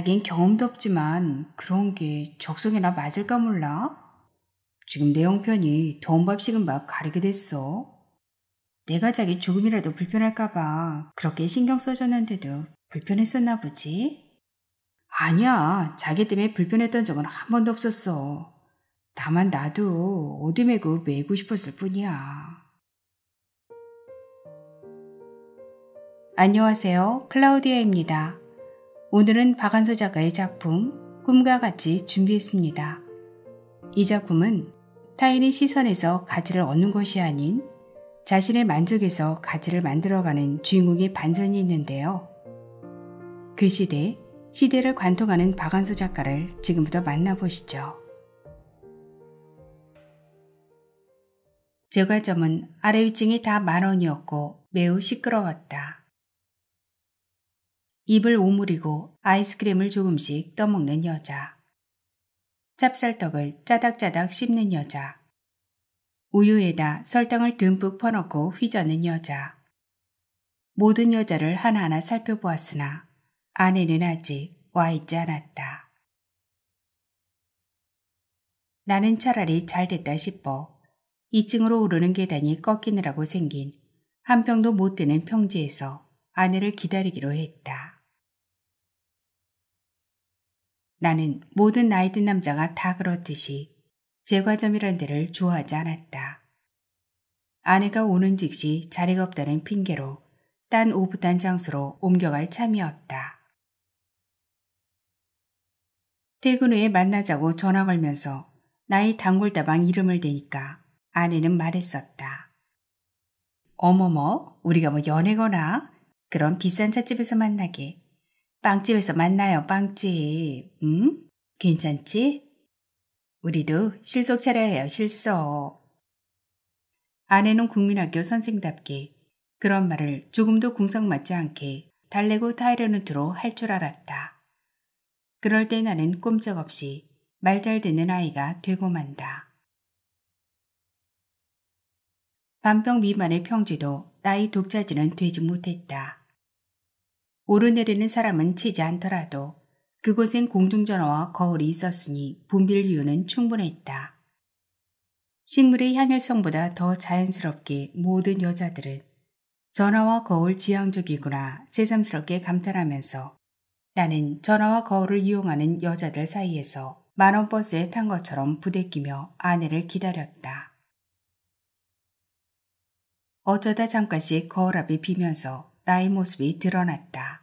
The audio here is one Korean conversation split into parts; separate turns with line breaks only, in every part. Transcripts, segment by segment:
자긴 경험도 없지만 그런 게 적성이나 맞을까 몰라? 지금 내 형편이 더운 밥식은 막 가리게 됐어. 내가 자기 조금이라도 불편할까봐 그렇게 신경 써줬는데도 불편했었나 보지? 아니야. 자기 때문에 불편했던 적은 한 번도 없었어. 다만 나도 어둠에고 매고 싶었을 뿐이야. 안녕하세요. 클라우디아입니다. 오늘은 박한서 작가의 작품 꿈과 같이 준비했습니다. 이 작품은 타인의 시선에서 가지를 얻는 것이 아닌 자신의 만족에서 가지를 만들어가는 주인공의 반전이 있는데요. 그 시대, 시대를 관통하는 박한서 작가를 지금부터 만나보시죠. 제과점은 아래 위층이 다 만원이었고 매우 시끄러웠다. 입을 오므리고 아이스크림을 조금씩 떠먹는 여자. 찹쌀떡을 짜닥짜닥 씹는 여자. 우유에다 설탕을 듬뿍 퍼넣고 휘저는 여자. 모든 여자를 하나하나 살펴보았으나 아내는 아직 와 있지 않았다. 나는 차라리 잘 됐다 싶어 2층으로 오르는 계단이 꺾이느라고 생긴 한 평도 못 되는 평지에서 아내를 기다리기로 했다. 나는 모든 나이 든 남자가 다 그렇듯이 제과점이란 데를 좋아하지 않았다. 아내가 오는 즉시 자리가 없다는 핑계로 딴 오붓한 장소로 옮겨갈 참이었다. 퇴근 후에 만나자고 전화 걸면서 나의 단골다방 이름을 대니까 아내는 말했었다. 어머머, 우리가 뭐 연애거나 그런 비싼 찻집에서 만나게 빵집에서 만나요, 빵집. 응? 괜찮지? 우리도 실속 차려야 해요, 실속. 아내는 국민학교 선생답게 그런 말을 조금도 궁성맞지 않게 달래고 타이르는 트로할 줄 알았다. 그럴 때 나는 꼼짝없이 말 잘 듣는 아이가 되고 만다. 반병 미만의 평지도 나이 독자지는 되지 못했다. 오르내리는 사람은 치지 않더라도 그곳엔 공중전화와 거울이 있었으니 분빌 이유는 충분했다. 식물의 향일성보다더 자연스럽게 모든 여자들은 전화와 거울 지향적이구나 새삼스럽게 감탄하면서 나는 전화와 거울을 이용하는 여자들 사이에서 만원 버스에 탄 것처럼 부대끼며 아내를 기다렸다. 어쩌다 잠깐씩 거울 앞에 비면서 나의 모습이 드러났다.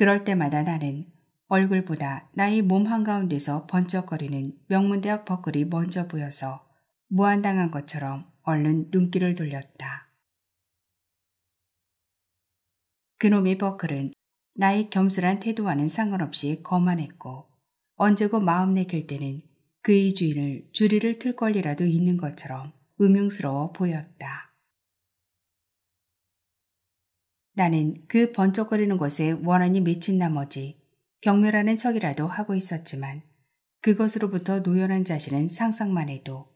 그럴 때마다 나는 얼굴보다 나의 몸 한가운데서 번쩍거리는 명문대학 버클이 먼저 보여서 무한당한 것처럼 얼른 눈길을 돌렸다. 그놈의 버클은 나의 겸손한 태도와는 상관없이 거만했고 언제고 마음 내킬 때는 그의 주인을 주리를 틀 권리라도 있는 것처럼 음흉스러워 보였다. 나는 그 번쩍거리는 것에 원한이 미친 나머지 경멸하는 척이라도 하고 있었지만 그것으로부터 노연한 자신은 상상만 해도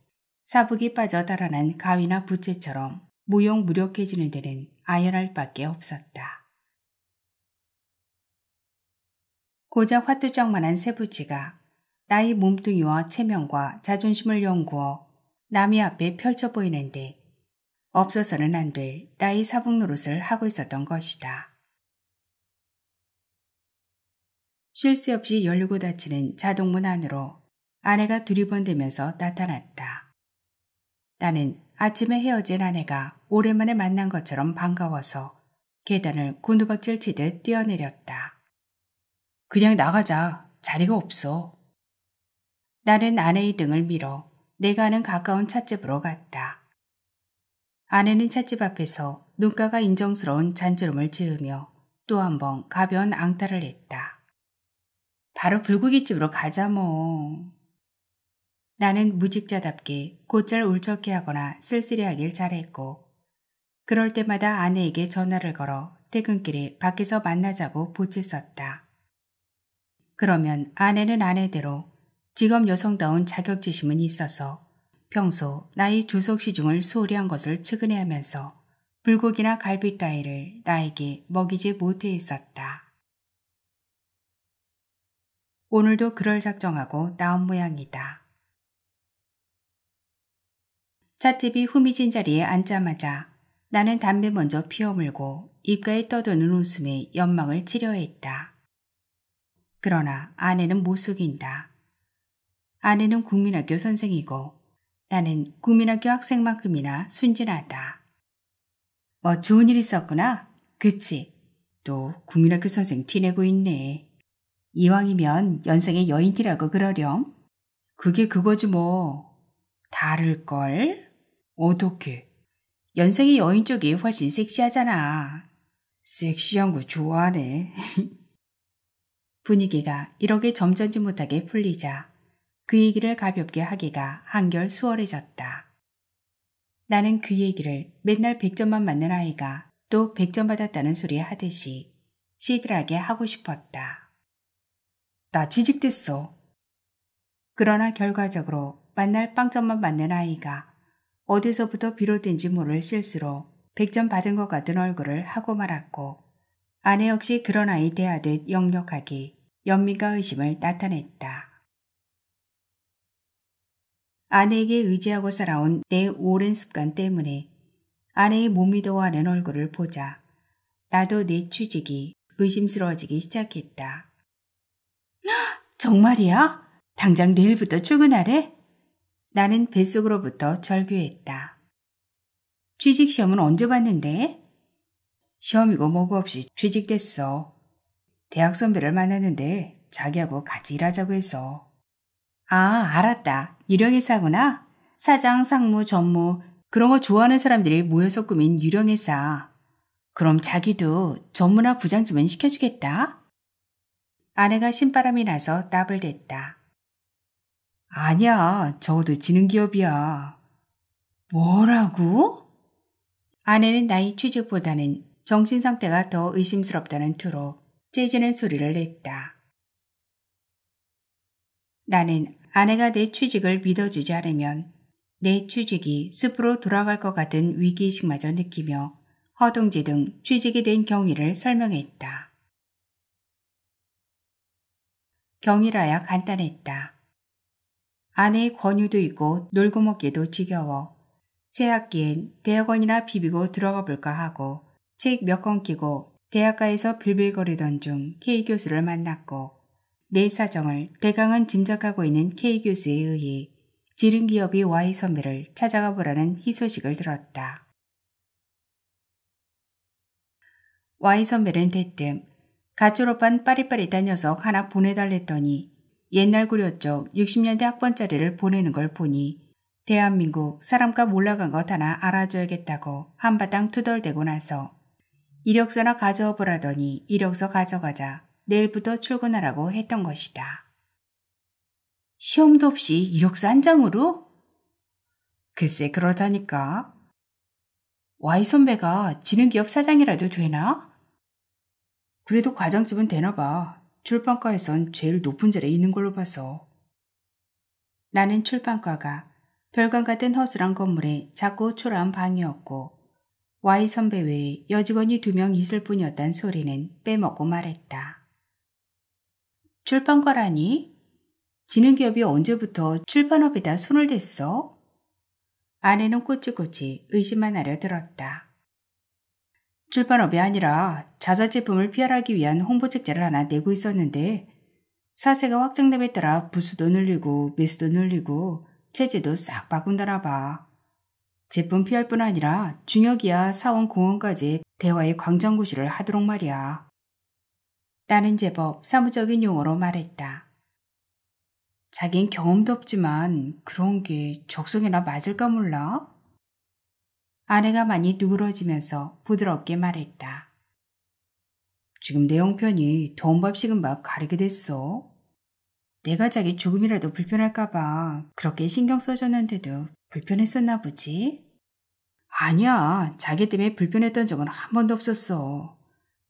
사북이 빠져 달아난 가위나 부채처럼 무용무력해지는 데는 아연할 밖에 없었다. 고작 화뚜장만한 세부치가 나의 몸뚱이와 체면과 자존심을 연구어 남이 앞에 펼쳐 보이는데 없어서는 안 될나이 사복 노릇을 하고 있었던 것이다. 쉴 새 없이 열리고 닫히는 자동문 안으로 아내가 두리번대면서 나타났다. 나는 아침에 헤어진 아내가 오랜만에 만난 것처럼 반가워서 계단을 곤두박질 치듯 뛰어내렸다. 그냥 나가자. 자리가 없어. 나는 아내의 등을 밀어 내가 아는 가까운 찻집으로 갔다. 아내는 찻집 앞에서 눈가가 인정스러운 잔주름을 지으며 또 한 번 가벼운 앙탈을 했다. 바로 불고기집으로 가자 뭐. 나는 무직자답게 곧잘 울적해 하거나 쓸쓸해하길 잘했고 그럴 때마다 아내에게 전화를 걸어 퇴근길에 밖에서 만나자고 보채썼다. 그러면 아내는 아내대로 직업 여성다운 자격지심은 있어서 평소 나의 주석 시중을 소홀히 한 것을 측은해하면서 불고기나 갈비 따위를 나에게 먹이지 못해있었다. 오늘도 그럴 작정하고 나온 모양이다. 찻집이 후미진 자리에 앉자마자 나는 담배 먼저 피워물고 입가에 떠도는 웃음에 연망을 치려했다. 그러나 아내는 못 속인다. 아내는 국민학교 선생이고 나는 국민학교 학생만큼이나 순진하다. 뭐 좋은 일 있었구나. 그치? 또 국민학교 선생 티내고 있네. 이왕이면 연생의 여인티라고 그러렴. 그게 그거지 뭐. 다를걸? 어떻게? 연생의 여인 쪽이 훨씬 섹시하잖아. 섹시한 거 좋아하네. 분위기가 이렇게 점잖지 못하게 풀리자 그 얘기를 가볍게 하기가 한결 수월해졌다. 나는 그 얘기를 맨날 100점만 맞는 아이가 또 100점 받았다는 소리 하듯이 시들하게 하고 싶었다. 나 취직됐어. 그러나 결과적으로 만날 빵점만 맞는 아이가 어디서부터 비롯된지 모를 실수로 100점 받은 것 같은 얼굴을 하고 말았고 아내 역시 그런 아이 대하듯 역력하게 연민과 의심을 나타냈다. 아내에게 의지하고 살아온 내 오랜 습관 때문에 아내의 몸이더와는 얼굴을 보자 나도 내 취직이 의심스러워지기 시작했다. 정말이야? 당장 내일부터 출근하래? 나는 뱃속으로부터 절규했다. 취직시험은 언제 봤는데? 시험이고 뭐고 없이 취직됐어. 대학 선배를 만났는데 자기하고 같이 일하자고 해서. 아, 알았다. 유령회사구나. 사장, 상무, 전무 그런 거 좋아하는 사람들이 모여서 꾸민 유령회사. 그럼 자기도 전무나 부장쯤은 시켜주겠다. 아내가 신바람이 나서 답을 댔다. 아니야, 적어도 지능기업이야. 뭐라고? 아내는 나이 취직보다는 정신 상태가 더 의심스럽다는 투로 째지는 소리를 냈다. 나는 아내가 내 취직을 믿어주지 않으면 내 취직이 숲으로 돌아갈 것 같은 위기의식마저 느끼며 허둥지 둥 취직이 된 경위를 설명했다. 경이라야 간단했다. 아내의 권유도 있고 놀고 먹기도 지겨워 새 학기엔 대학원이나 비비고 들어가 볼까 하고 책 몇 권 끼고 대학가에서 빌빌거리던 중 K 교수를 만났고 내 네 사정을 대강은 짐작하고 있는 K 교수에 의해 지름기업이 Y 선배를 찾아가 보라는 희소식을 들었다. Y 선배는 대뜸 가출업한 빠릿빠릿한 녀석 하나 보내달랬더니 옛날 고려 쪽 60년대 학번짜리를 보내는 걸 보니 대한민국 사람값 올라간 것 하나 알아줘야겠다고 한바탕 투덜대고 나서 이력서나 가져오보라더니 이력서 가져가자 내일부터 출근하라고 했던 것이다. 시험도 없이 이력서 한 장으로? 글쎄 그러다니까. Y 선배가 지능기업 사장이라도 되나? 그래도 과장집은 되나 봐. 출판과에선 제일 높은 자리에 있는 걸로 봐서. 나는 출판과가 별관 같은 허술한 건물에 작고 초라한 방이었고 Y 선배 외에 여직원이 두 명 있을 뿐이었단 소리는 빼먹고 말했다. 출판과라니? 지능기업이 언제부터 출판업에다 손을 댔어? 아내는 꼬치꼬치 의심만 하려 들었다. 출판업이 아니라 자사 제품을 피할하기 위한 홍보책자를 하나 내고 있었는데 사세가 확장됨에 따라 부수도 늘리고 매수도 늘리고 체제도 싹 바꾼다나 봐. 제품 피할 뿐 아니라 중역이야 사원 공원까지 대화의 광장고시를 하도록 말이야. 나는 제법 사무적인 용어로 말했다. 자긴 경험도 없지만 그런 게 적성에나 맞을까 몰라? 아내가 많이 누그러지면서 부드럽게 말했다. 지금 내 형편이 더운 밥 식은 밥 가리게 됐어. 내가 자기 조금이라도 불편할까봐 그렇게 신경 써줬는데도 불편했었나 보지? 아니야, 자기 때문에 불편했던 적은 한 번도 없었어.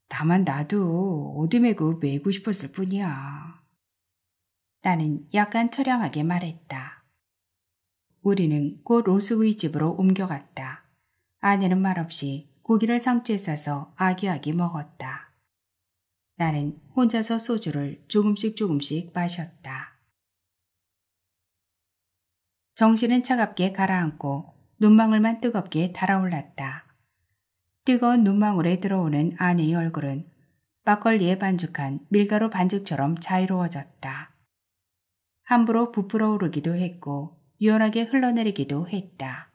다만 나도 오디메그 메고 싶었을 뿐이야. 나는 약간 처량하게 말했다. 우리는 곧 로스구이 집으로 옮겨갔다. 아내는 말없이 고기를 상추에 싸서 아기아기 먹었다. 나는 혼자서 소주를 조금씩 조금씩 마셨다. 정신은 차갑게 가라앉고 눈망울만 뜨겁게 달아올랐다. 뜨거운 눈망울에 들어오는 아내의 얼굴은 막걸리에 반죽한 밀가루 반죽처럼 자유로워졌다. 함부로 부풀어 오르기도 했고 유연하게 흘러내리기도 했다.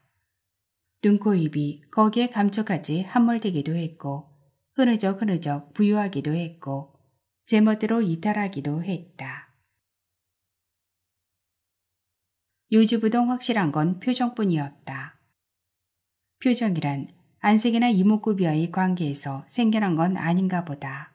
눈코 입이 거기에 감초까지 함몰되기도 했고 흐느적 흐느적 부유하기도 했고 제멋대로 이탈하기도 했다. 요지부동 확실한 건 표정뿐이었다. 표정이란 안색이나 이목구비와의 관계에서 생겨난 건 아닌가 보다.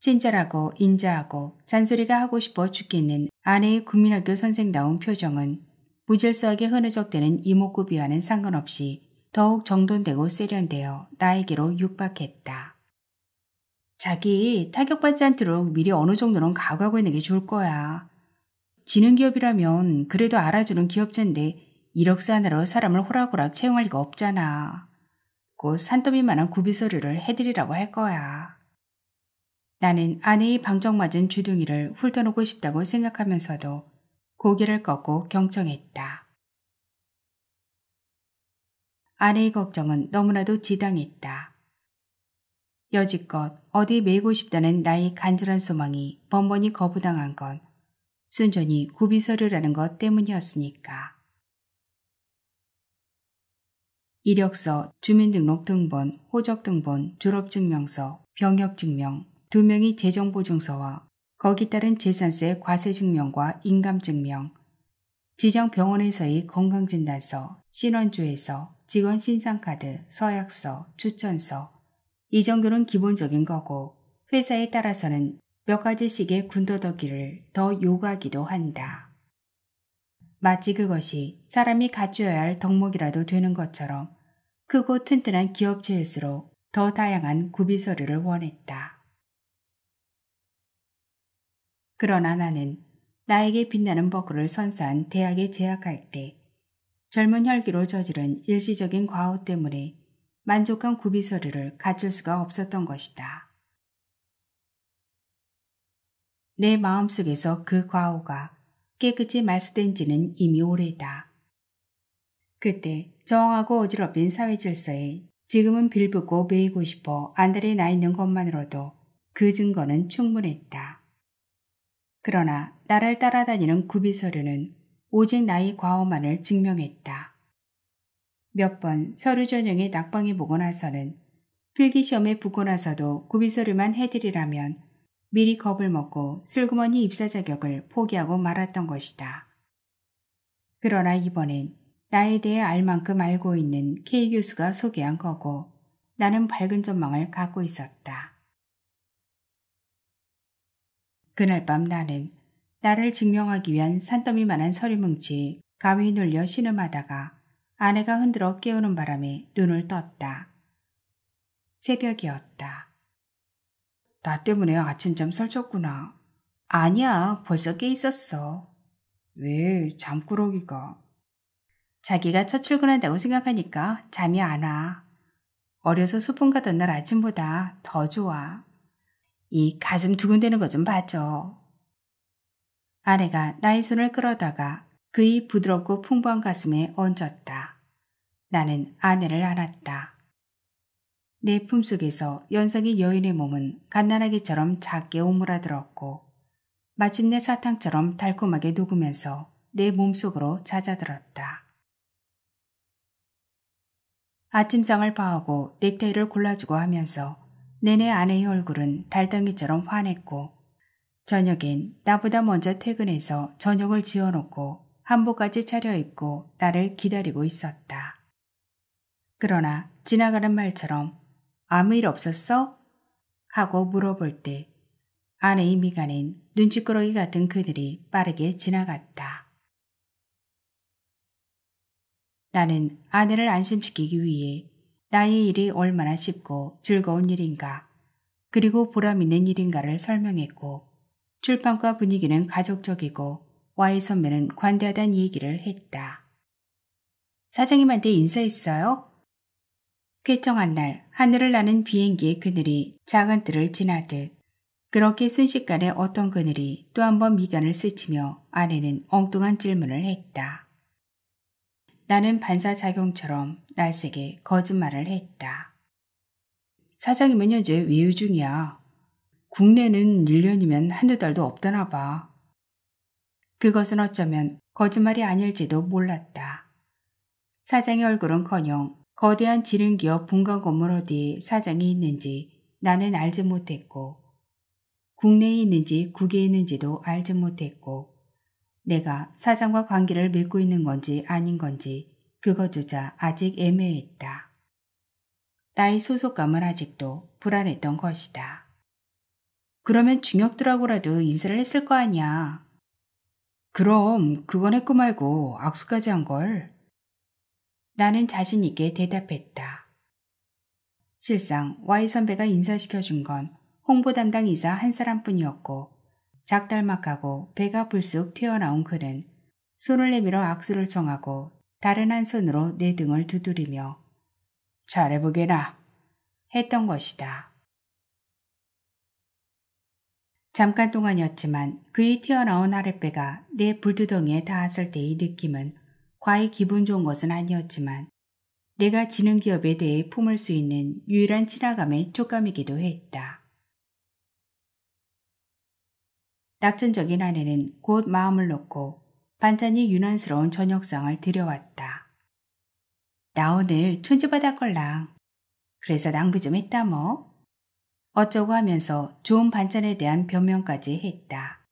친절하고 인자하고 잔소리가 하고 싶어 죽겠는 아내의 국민학교 선생다운 표정은 무질서하게 흐느적대는 이목구비와는 상관없이 더욱 정돈되고 세련되어 나에게로 육박했다. 자기 타격받지 않도록 미리 어느 정도는 각오하고 있는 게 좋을 거야. 지능 기업이라면 그래도 알아주는 기업자인데 이력산으로 사람을 호락호락 채용할 리가 없잖아. 곧 산더미만한 구비서류를 해드리라고 할 거야. 나는 아내의 방정맞은 주둥이를 훑어놓고 싶다고 생각하면서도 고개를 꺾고 경청했다. 아내의 걱정은 너무나도 지당했다. 여지껏 어디 매고 싶다는 나의 간절한 소망이 번번이 거부당한 건 순전히 구비서류라는 것 때문이었으니까. 이력서, 주민등록등본, 호적등본, 졸업증명서, 병역증명, 두 명이 재정보증서와 거기 따른 재산세 과세증명과 인감증명, 지정병원에서의 건강진단서, 신원조회서 직원 신상카드, 서약서, 추천서, 이 정도는 기본적인 거고 회사에 따라서는 몇 가지씩의 군더더기를 더 요구하기도 한다. 마치 그것이 사람이 갖춰야 할 덕목이라도 되는 것처럼 크고 튼튼한 기업체일수록 더 다양한 구비서류를 원했다. 그러나 나는 나에게 빛나는 버그를 선사한 대학에 재학할 때 젊은 혈기로 저지른 일시적인 과오 때문에 만족한 구비서류를 갖출 수가 없었던 것이다. 내 마음속에서 그 과오가 깨끗이 말소된 지는 이미 오래다. 그때 저항하고 어지럽힌 사회 질서에 지금은 빌붙고 메이고 싶어 안달이 나 있는 것만으로도 그 증거는 충분했다. 그러나 나를 따라다니는 구비서류는 오직 나의 과오만을 증명했다. 몇 번 서류 전형에 낙방해 보고 나서는 필기시험에 붙고 나서도 구비서류만 해드리라면 미리 겁을 먹고 슬그머니 입사 자격을 포기하고 말았던 것이다. 그러나 이번엔 나에 대해 알 만큼 알고 있는 K 교수가 소개한 거고 나는 밝은 전망을 갖고 있었다. 그날 밤 나는 나를 증명하기 위한 산더미만한 서리 뭉치 가위 눌려 신음하다가 아내가 흔들어 깨우는 바람에 눈을 떴다. 새벽이었다. 나 때문에 아침잠 설쳤구나. 아니야, 벌써 깨 있었어. 왜 잠꾸러기가? 자기가 첫 출근한다고 생각하니까 잠이 안 와. 어려서 소풍 가던 날 아침보다 더 좋아. 이 가슴 두근대는 거 좀 봐줘. 아내가 나의 손을 끌어다가 그의 부드럽고 풍부한 가슴에 얹었다. 나는 아내를 안았다. 내 품속에서 연상이 여인의 몸은 갓난아기처럼 작게 오므라들었고 마침내 사탕처럼 달콤하게 녹으면서 내 몸속으로 잦아들었다. 아침상을 파하고 넥타이를 골라주고 하면서 내내 아내의 얼굴은 달덩이처럼 환했고 저녁엔 나보다 먼저 퇴근해서 저녁을 지어놓고 한복까지 차려입고 나를 기다리고 있었다. 그러나 지나가는 말처럼 아무 일 없었어? 하고 물어볼 때 아내의 미간엔 눈치끄러기 같은 그들이 빠르게 지나갔다. 나는 아내를 안심시키기 위해 나의 일이 얼마나 쉽고 즐거운 일인가 그리고 보람있는 일인가를 설명했고 출판과 분위기는 가족적이고 와이 선배는 관대하단 얘기를 했다. 사장님한테 인사했어요? 쾌청한 날 하늘을 나는 비행기의 그늘이 작은 뜰을 지나듯 그렇게 순식간에 어떤 그늘이 또 한 번 미간을 스치며 아내는 엉뚱한 질문을 했다. 나는 반사작용처럼 날색에 거짓말을 했다. 사장이 면 현재 외유 중이야. 국내는 1년이면 한두 달도 없다나 봐. 그것은 어쩌면 거짓말이 아닐지도 몰랐다. 사장의 얼굴은커녕 거대한 지능기업 본관 건물 어디에 사장이 있는지 나는 알지 못했고 국내에 있는지 국외에 있는지도 알지 못했고 내가 사장과 관계를 맺고 있는 건지 아닌 건지 그것조차 아직 애매했다. 나의 소속감은 아직도 불안했던 것이다. 그러면 중역들하고라도 인사를 했을 거 아니야. 그럼 그건 했고 말고 악수까지 한 걸. 나는 자신 있게 대답했다. 실상 Y 선배가 인사시켜준 건 홍보 담당 이사 한 사람뿐이었고 작달막하고 배가 불쑥 튀어나온 그는 손을 내밀어 악수를 청하고 다른 한 손으로 내 등을 두드리며 잘해보게나 했던 것이다. 잠깐 동안이었지만 그의 튀어나온 아랫배가 내 불두덩이에 닿았을 때의 느낌은 과히 기분 좋은 것은 아니었지만 내가 지는 기업에 대해 품을 수 있는 유일한 친화감의 촉감이기도 했다. 낙천적인 아내는 곧 마음을 놓고 반찬이 유난스러운 저녁상을 들여왔다. 나 오늘 천지바닥걸랑 그래서 낭비 좀 했다 뭐. 어쩌고 하면서 좋은 반찬에 대한 변명까지 했다.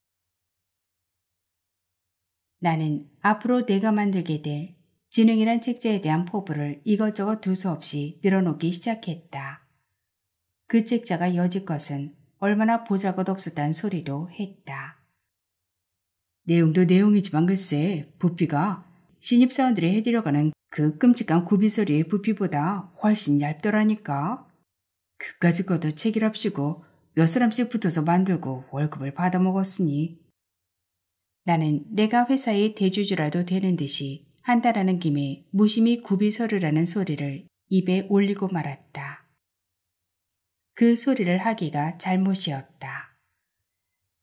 나는 앞으로 내가 만들게 될 지능이란 책자에 대한 포부를 이것저것 두서없이 늘어놓기 시작했다. 그 책자가 여지껏은 얼마나 보잘것없었다는 소리도 했다. 내용도 내용이지만 글쎄 부피가 신입사원들이 해드려가는그 끔찍한 구비소리의 부피보다 훨씬 얇더라니까. 그까짓 것도 책이랍시고 몇 사람씩 붙어서 만들고 월급을 받아먹었으니 나는 내가 회사의 대주주라도 되는 듯이 한다라는 김에 무심히 구비서류라는 소리를 입에 올리고 말았다. 그 소리를 하기가 잘못이었다.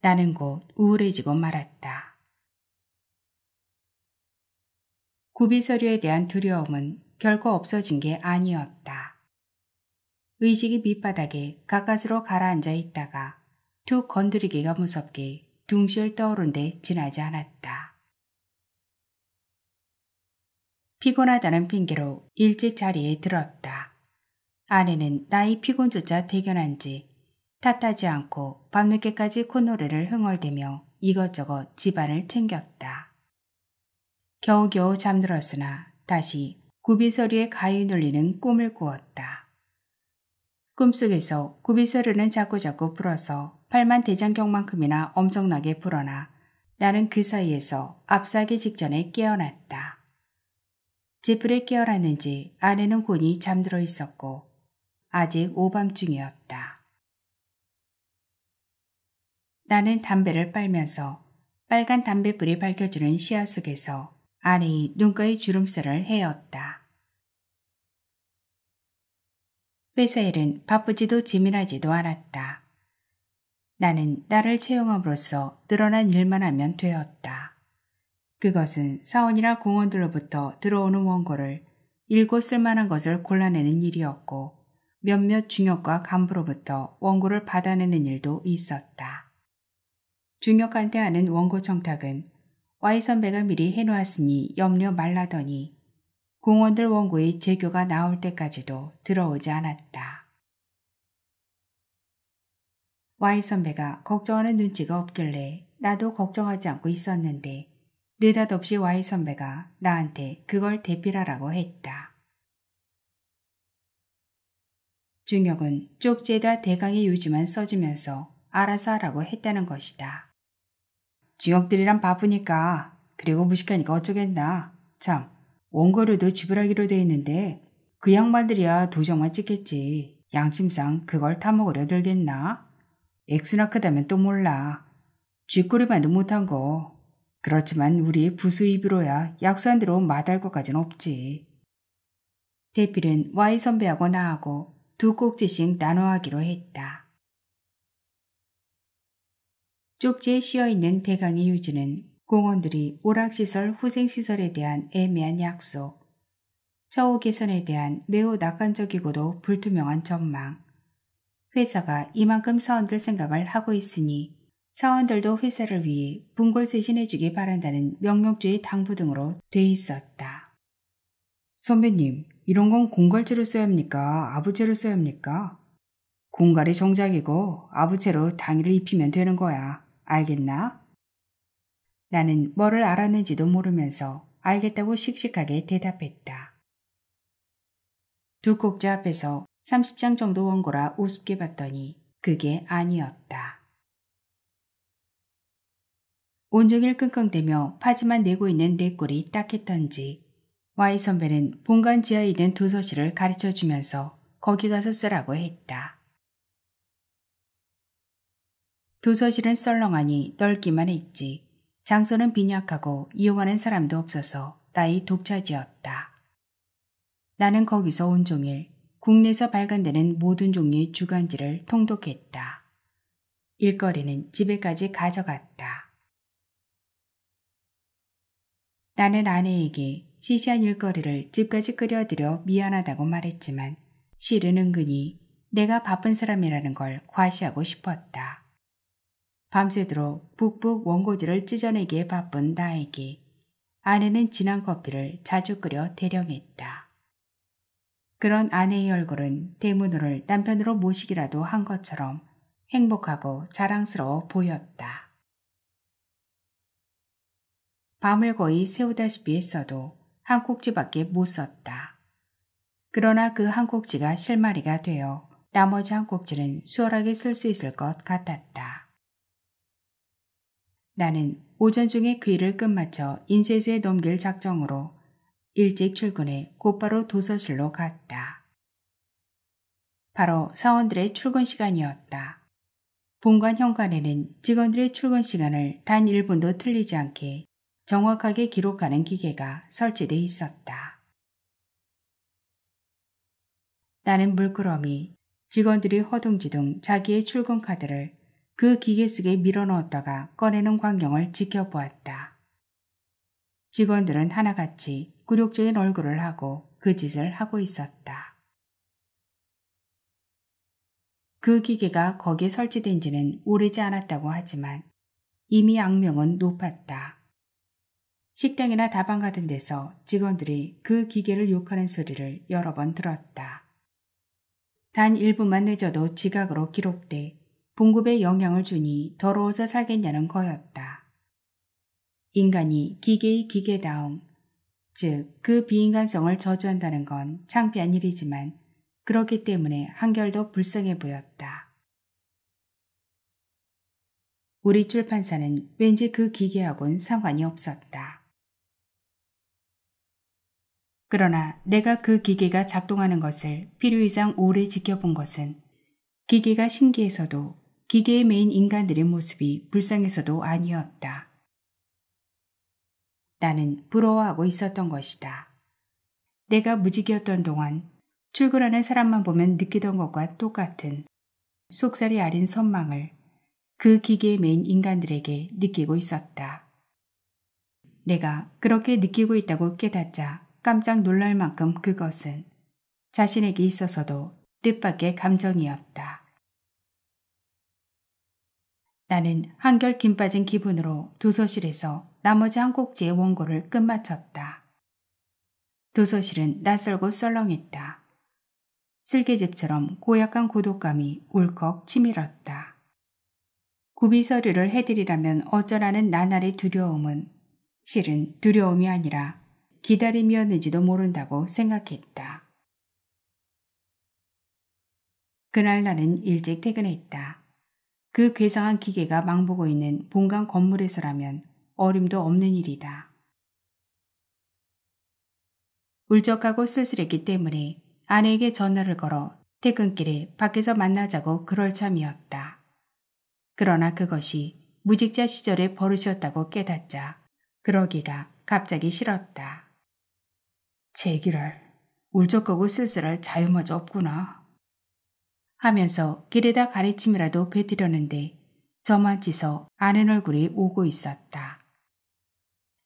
나는 곧 우울해지고 말았다. 구비서류에 대한 두려움은 결코 없어진 게 아니었다. 의식이 밑바닥에 가까스로 가라앉아 있다가 툭 건드리기가 무섭게 둥실 떠오른 데 지나지 않았다. 피곤하다는 핑계로 일찍 자리에 들었다. 아내는 나이 피곤조차 대견한지 탓하지 않고 밤늦게까지 콧노래를 흥얼대며 이것저것 집안을 챙겼다. 겨우겨우 잠들었으나 다시 구비서류에 가위 눌리는 꿈을 꾸었다. 꿈속에서 구비서류는 자꾸자꾸 불어서 팔만 대장경만큼이나 엄청나게 불어나 나는 그 사이에서 압사기 직전에 깨어났다. 지프를 깨어났는지 아내는 곤히 잠들어 있었고 아직 오밤중이었다. 나는 담배를 빨면서 빨간 담배불이 밝혀주는 시야 속에서 아내의 눈가의 주름살을 헤었다. 회사 일은 바쁘지도 지밀하지도 않았다. 나는 나를 채용함으로써 늘어난 일만 하면 되었다. 그것은 사원이나 공원들로부터 들어오는 원고를 읽고 쓸만한 것을 골라내는 일이었고 몇몇 중역과 간부로부터 원고를 받아내는 일도 있었다. 중역한테 하는 원고 청탁은 Y 선배가 미리 해놓았으니 염려 말라더니 공원들 원고의 재교가 나올 때까지도 들어오지 않았다. Y 선배가 걱정하는 눈치가 없길래 나도 걱정하지 않고 있었는데 느닷없이 Y 선배가 나한테 그걸 대필하라고 했다. 중혁은 쪽지에다 대강의 요지만 써주면서 알아서 하라고 했다는 것이다. 중혁들이란 바쁘니까 그리고 무식하니까 어쩌겠나. 참 원고료도 지불하기로 돼 있는데 그 양반들이야 도장만 찍겠지. 양심상 그걸 타먹으려 들겠나? 액수나 크다면 또 몰라. 쥐꼬리만도 못한 거. 그렇지만 우리 부수 입으로야 약수한 대로 마다할 것까진 없지. 대필은 Y 선배하고 나하고 두 꼭지씩 나눠 하기로 했다. 쪽지에 씌어 있는 대강의 유지는 공원들이 오락시설 후생시설에 대한 애매한 약속, 처우 개선에 대한 매우 낙관적이고도 불투명한 전망, 회사가 이만큼 사원들 생각을 하고 있으니 사원들도 회사를 위해 분골 세신해주기 바란다는 명령주의 당부 등으로 돼 있었다. 선배님, 이런 건 공갈체로 써야 합니까? 아부체로 써야 합니까? 공갈이 정작이고 아부체로 당의를 입히면 되는 거야. 알겠나? 나는 뭐를 알았는지도 모르면서 알겠다고 씩씩하게 대답했다. 두 꼭지 앞에서 30장 정도 원고라 우습게 봤더니 그게 아니었다. 온종일 끙끙대며 파지만 내고 있는 내 꼴이 딱했던지 Y 선배는 본관 지하에 있는 도서실을 가르쳐주면서 거기 가서 쓰라고 했다. 도서실은 썰렁하니 넓기만 했지 장소는 빈약하고 이용하는 사람도 없어서 따위 독차지였다. 나는 거기서 온종일 국내에서 발간되는 모든 종류의 주간지를 통독했다. 일거리는 집에까지 가져갔다. 나는 아내에게 시시한 일거리를 집까지 끌여들여 미안하다고 말했지만 실은 은근히 내가 바쁜 사람이라는 걸 과시하고 싶었다. 밤새도록 북북 원고지를 찢어내기에 바쁜 나에게 아내는 진한 커피를 자주 끓여 대령했다. 그런 아내의 얼굴은 대문호를 남편으로 모시기라도 한 것처럼 행복하고 자랑스러워 보였다. 밤을 거의 새우다시피 했어도 한 꼭지밖에 못 썼다. 그러나 그 한 꼭지가 실마리가 되어 나머지 한 꼭지는 수월하게 쓸 수 있을 것 같았다. 나는 오전 중에 그 일을 끝마쳐 인쇄소에 넘길 작정으로 일찍 출근해 곧바로 도서실로 갔다. 바로 사원들의 출근 시간이었다. 본관 현관에는 직원들의 출근 시간을 단 1분도 틀리지 않게 정확하게 기록하는 기계가 설치돼 있었다. 나는 물끄러미 직원들이 허둥지둥 자기의 출근 카드를 그 기계 속에 밀어넣었다가 꺼내는 광경을 지켜보았다. 직원들은 하나같이 굴욕적인 얼굴을 하고 그 짓을 하고 있었다. 그 기계가 거기에 설치된 지는 오래지 않았다고 하지만 이미 악명은 높았다. 식당이나 다방 같은 데서 직원들이 그 기계를 욕하는 소리를 여러 번 들었다. 단 1분만 늦어도 지각으로 기록돼 봉급에 영향을 주니 더러워서 살겠냐는 거였다. 인간이 기계의 기계다움, 즉 그 비인간성을 저주한다는 건 창피한 일이지만 그렇기 때문에 한결더 불쌍해 보였다. 우리 출판사는 왠지 그 기계하고는 상관이 없었다. 그러나 내가 그 기계가 작동하는 것을 필요 이상 오래 지켜본 것은 기계가 신기해서도 기계에 매인 인간들의 모습이 불쌍해서도 아니었다. 나는 부러워하고 있었던 것이다. 내가 무직이었던 동안 출근하는 사람만 보면 느끼던 것과 똑같은 속살이 아린 선망을 그 기계에 매인 인간들에게 느끼고 있었다. 내가 그렇게 느끼고 있다고 깨닫자 깜짝 놀랄 만큼 그것은 자신에게 있어서도 뜻밖의 감정이었다. 나는 한결 김 빠진 기분으로 도서실에서 나머지 한 꼭지의 원고를 끝마쳤다. 도서실은 낯설고 썰렁했다. 슬개집처럼 고약한 고독감이 울컥 치밀었다. 구비 서류를 해드리라면 어쩌라는 나날의 두려움은 실은 두려움이 아니라 기다림이었는지도 모른다고 생각했다. 그날 나는 일찍 퇴근했다. 그 괴상한 기계가 망보고 있는 본관 건물에서라면 어림도 없는 일이다. 울적하고 쓸쓸했기 때문에 아내에게 전화를 걸어 퇴근길에 밖에서 만나자고 그럴 참이었다. 그러나 그것이 무직자 시절의 버릇이었다고 깨닫자 그러기가 갑자기 싫었다. 제기랄, 울적하고 쓸쓸할 자유마저 없구나. 하면서 길에다 가르침이라도 뱉으려는데 저만 치서 아는 얼굴이 오고 있었다.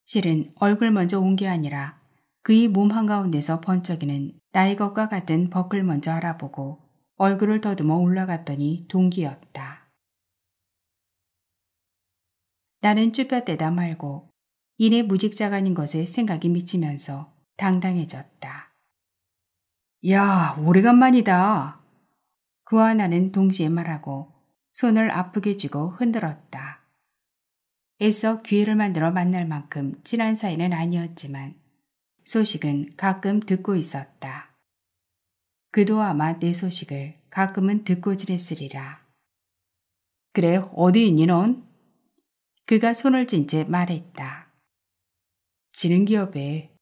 실은 얼굴 먼저 온 게 아니라 그의 몸 한가운데서 번쩍이는 나의 것과 같은 버클 먼저 알아보고 얼굴을 더듬어 올라갔더니 동기였다. 나는 쭈뼛대다 말고 이내 무직자간인 것에 생각이 미치면서 당당해졌다. 야, 오래간만이다. 그와 나는 동시에 말하고 손을 아프게 쥐고 흔들었다. 애써 기회를 만들어 만날 만큼 친한 사이는 아니었지만 소식은 가끔 듣고 있었다. 그도 아마 내 소식을 가끔은 듣고 지냈으리라. 그래, 어디 있니 넌? 그가 손을 쥔 채 말했다. 지는 기업에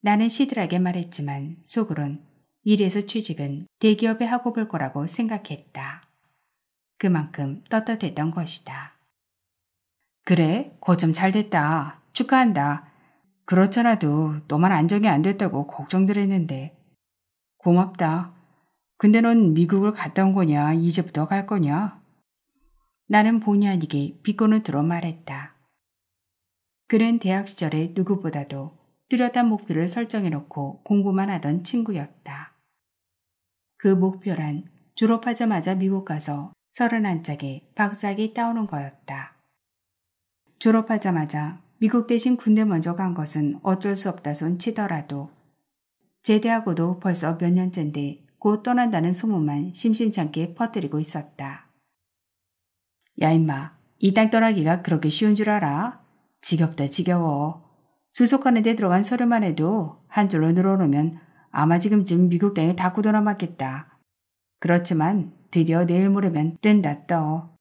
나는 시들하게 말했지만 속으론 일에서 취직은 대기업에 하고 볼 거라고 생각했다. 그만큼 떳떳했던 것이다. 그래, 고점 잘 됐다. 축하한다. 그렇잖아도 너만 안정이 안 됐다고 걱정들 했는데. 고맙다. 근데 넌 미국을 갔다 온 거냐? 이제부터 갈 거냐? 나는 본의 아니게 비꼬는 들어 말했다. 그는 대학 시절에 누구보다도 뚜렷한 목표를 설정해놓고 공부만 하던 친구였다. 그 목표란 졸업하자마자 미국 가서 31짝의 박사학위 따오는 거였다. 졸업하자마자 미국 대신 군대 먼저 간 것은 어쩔 수 없다손 치더라도 제대하고도 벌써 몇 년째인데 곧 떠난다는 소문만 심심찮게 퍼뜨리고 있었다. 야 임마 이 땅 떠나기가 그렇게 쉬운 줄 알아? 지겹다 지겨워. 수속하는 데 들어간 서류만 해도 한 줄로 늘어놓으면 아마 지금쯤 미국 땅에 다 굳어남았겠다. 그렇지만 드디어 내일 모레면 뜬다 떠.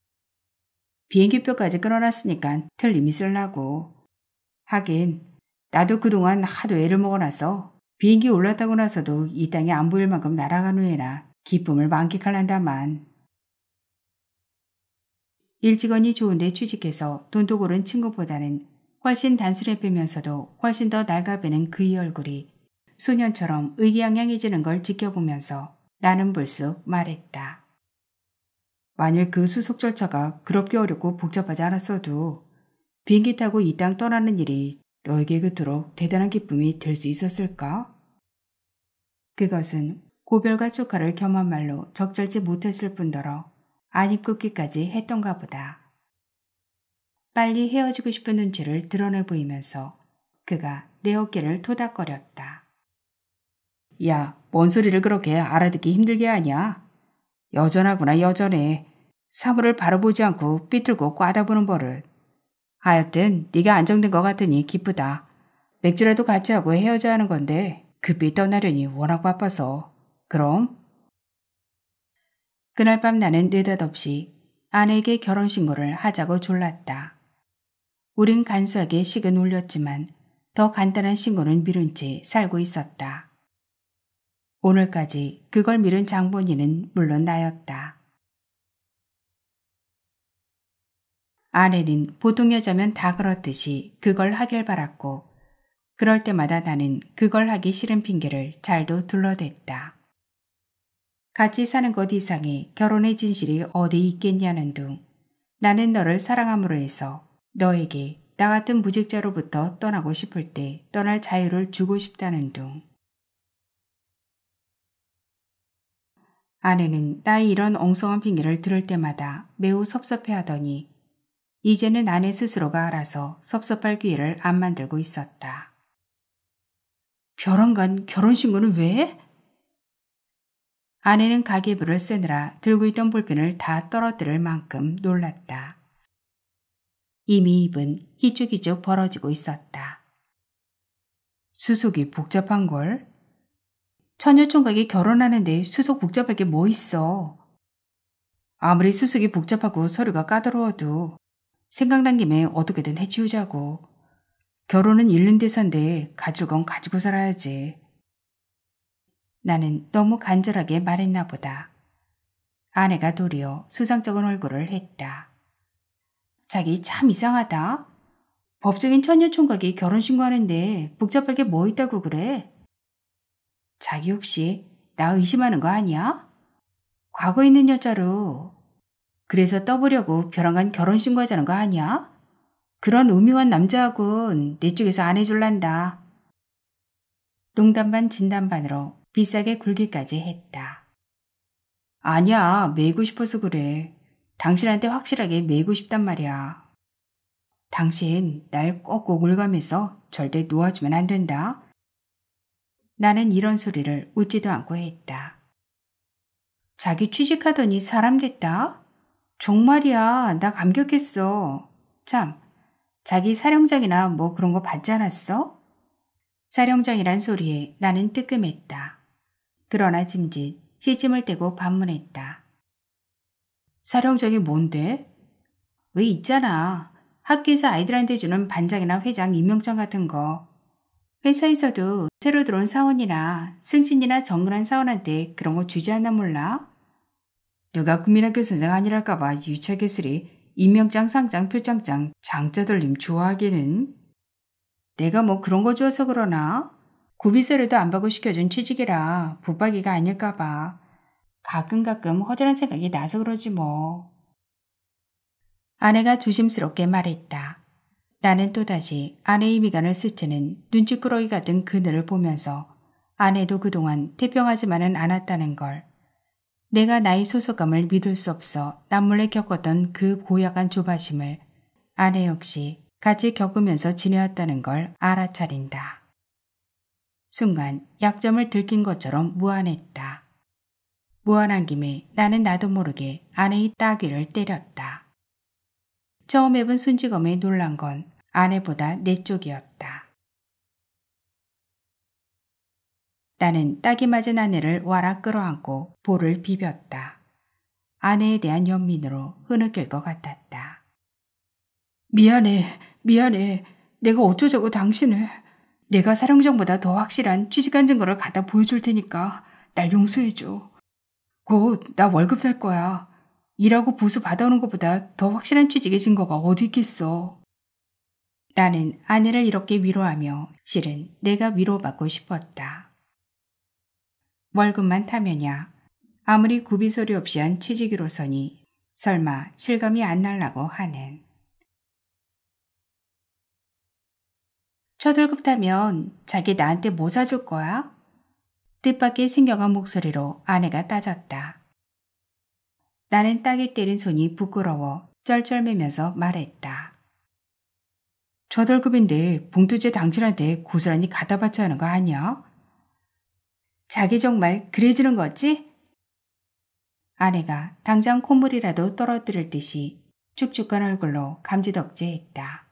비행기표까지 끊어놨으니까 틀림이 쓸라고. 하긴 나도 그동안 하도 애를 먹어놔서 비행기 올라타고 나서도 이 땅에 안 보일 만큼 날아간 후에나 기쁨을 만끽할란다만. 일직원이 좋은데 취직해서 돈도 고른 친구보다는 훨씬 단순해 빼면서도 훨씬 더 낡아배는 그의 얼굴이 소년처럼 의기양양해지는 걸 지켜보면서 나는 불쑥 말했다. 만일 그 수속 절차가 그렇게 어렵고 복잡하지 않았어도 비행기 타고 이 땅 떠나는 일이 너에게 그토록 대단한 기쁨이 될 수 있었을까? 그것은 고별과 축하를 겸한 말로 적절치 못했을 뿐더러 안 입굽기까지 했던가 보다. 빨리 헤어지고 싶은 눈치를 드러내 보이면서 그가 내 어깨를 토닥거렸다. 야, 뭔 소리를 그렇게 알아듣기 힘들게 하냐? 여전하구나, 여전해. 사물을 바로 보지 않고 삐뚤고 꽈다보는 버릇. 하여튼 네가 안정된 것 같으니 기쁘다. 맥주라도 같이 하고 헤어져야 하는 건데 급히 떠나려니 워낙 바빠서. 그럼? 그날 밤 나는 느닷없이 아내에게 결혼 신고를 하자고 졸랐다. 우린 간소하게 식은 올렸지만 더 간단한 신고는 미룬 채 살고 있었다. 오늘까지 그걸 미룬 장본인은 물론 나였다. 아내는 보통 여자면 다 그렇듯이 그걸 하길 바랐고 그럴 때마다 나는 그걸 하기 싫은 핑계를 잘도 둘러댔다. 같이 사는 것 이상의 결혼의 진실이 어디 있겠냐는 둥 나는 너를 사랑함으로 해서 너에게 나 같은 무직자로부터 떠나고 싶을 때 떠날 자유를 주고 싶다는 둥 아내는 나의 이런 엉성한 핑계를 들을 때마다 매우 섭섭해하더니 이제는 아내 스스로가 알아서 섭섭할 기회를 안 만들고 있었다. 벼랑간 결혼신고는 왜? 아내는 가계부를 쓰느라 들고 있던 볼펜을 다 떨어뜨릴 만큼 놀랐다. 이미 입은 희죽이죽 벌어지고 있었다. 수속이 복잡한 걸? 천여 총각이 결혼하는데 수속 복잡할 게 뭐 있어. 아무리 수속이 복잡하고 서류가 까다로워도 생각난 김에 어떻게든 해치우자고. 결혼은 잃는 대사인데 가족은 가지고 살아야지. 나는 너무 간절하게 말했나 보다. 아내가 도리어 수상쩍은 얼굴을 했다. 자기 참 이상하다. 법적인 천여 총각이 결혼 신고하는데 복잡할 게 뭐 있다고 그래? 자기 혹시 나 의심하는 거 아니야? 과거 있는 여자로. 그래서 떠보려고 벼랑간 결혼 신고하자는 거 아니야? 그런 우명한 남자하고는 내 쪽에서 안 해줄란다. 농담 반 진담 반으로 비싸게 굴기까지 했다. 아니야, 매고 싶어서 그래. 당신한테 확실하게 매고 싶단 말이야. 당신 날꼭꼭울감해서 절대 놓아주면 안 된다. 나는 이런 소리를 웃지도 않고 했다. 자기 취직하더니 사람 됐다? 정말이야, 나 감격했어. 참, 자기 사령장이나 뭐 그런 거 받지 않았어? 사령장이란 소리에 나는 뜨끔했다. 그러나 짐짓 시침을 떼고 반문했다. 사령장이 뭔데? 왜 있잖아. 학교에서 아이들한테 주는 반장이나 회장 임명장 같은 거. 회사에서도 새로 들어온 사원이라 승진이나 정근한 사원한테 그런 거 주지 않나 몰라? 누가 국민학교 선생 아니랄까봐 유착했으리 임명장, 상장, 표창장, 장자 돌림 좋아하기는 내가 뭐 그런 거 좋아서 그러나? 구비서류도안 받고 시켜준 취직이라 붙박이가 아닐까봐 가끔가끔 허전한 생각이 나서 그러지 뭐. 아내가 조심스럽게 말했다. 나는 또다시 아내의 미간을 스치는 눈치꾸러기 같은 그늘을 보면서 아내도 그동안 태평하지만은 않았다는 걸 내가 나의 소속감을 믿을 수 없어 남몰래 겪었던 그 고약한 조바심을 아내 역시 같이 겪으면서 지내왔다는 걸 알아차린다. 순간 약점을 들킨 것처럼 무안했다. 무안한 김에 나는 나도 모르게 아내의 따귀를 때렸다. 처음 해본 순직검에 놀란 건 아내보다 내 쪽이었다. 나는 딱이 맞은 아내를 와락 끌어안고 볼을 비볐다. 아내에 대한 연민으로 흐느낄 것 같았다. 미안해, 미안해. 내가 어쩌자고 당신을. 내가 사령정보다 더 확실한 취직한 증거를 갖다 보여줄 테니까 날 용서해줘. 곧 나 월급 날 거야. 일하고 보수 받아오는 것보다 더 확실한 취직의 증거가 어디 있겠어. 나는 아내를 이렇게 위로하며 실은 내가 위로받고 싶었다. 월급만 타면야 아무리 구비소리 없이 한 취직이로서니 설마 실감이 안 날라고 하는. 첫월급 타면 자기 나한테 뭐 사줄 거야? 뜻밖의 생겨한 목소리로 아내가 따졌다. 나는 따기 때린 손이 부끄러워 쩔쩔매면서 말했다. 저돌급인데 봉투제 당신한테 고스란히 갖다 바쳐야 하는 거 아니야? 자기 정말 그래지는 거지? 아내가 당장 콧물이라도 떨어뜨릴 듯이 축축한 얼굴로 감지덕지했다.